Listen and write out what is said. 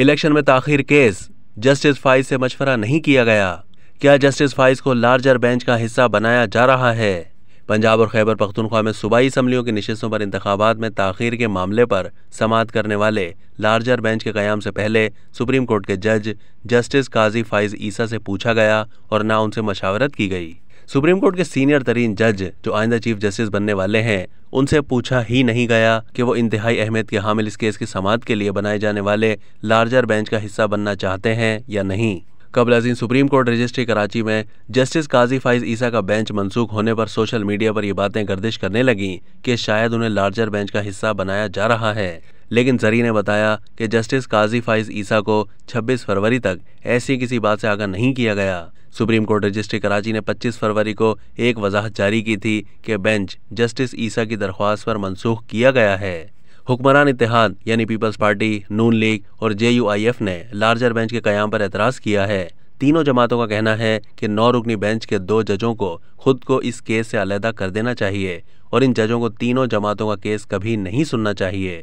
election में ताखिर case justice फाइज से मशवरा नहीं किया गया क्या जस्टिस फाइज को लार्जर बेंच का हिस्सा बनाया जा रहा है पंजाब और खैबर पख्तनख्वा में सूबाई इसम्बलियों की नशस्तों पर इंतबात में ताखिर के मामले पर समात करने वाले लार्जर बेंच के क्याम से पहले सुप्रीम कोर्ट के जज जस्टिस काजी फाइज ईसा से पूछा गया और ना उनसे मशावरत की गई सुप्रीम कोर्ट के सीनियर तरीन जज जो आइंदा चीफ जस्टिस बनने वाले हैं उनसे पूछा ही नहीं गया कि वो इंतहाई अहमियत के हामिल इस केस की समाध के लिए बनाए जाने वाले लार्जर बेंच का हिस्सा बनना चाहते हैं या नहीं कबल अजीम सुप्रीम कोर्ट रजिस्ट्री कराची में जस्टिस काजी फाइज ईसा का बेंच मनसूख होने पर सोशल मीडिया पर ये बातें गर्दिश करने लगी कि शायद उन्हें लार्जर बेंच का हिस्सा बनाया जा रहा है लेकिन जरी ने बताया कि जस्टिस काजी फाइज ईसा को 26 फरवरी तक ऐसी किसी बात से आगाह नहीं किया गया सुप्रीम कोर्ट रजिस्ट्री कराची ने 25 फरवरी को एक वजाहत जारी की थी कि बेंच जस्टिस ईसा की दरख्वास्त पर मनसूख किया गया है हुक्मरान इतिहाद यानी पीपल्स पार्टी नून लीग और एफ ने लार्जर बेंच के क्याम पर एतराज़ किया है तीनों जमातों का कहना है कि नौ रुकनी बेंच के दो जजों को खुद को इस केस से अलहदा कर देना चाहिए और इन जजों को तीनों जमातों का केस कभी नहीं सुनना चाहिए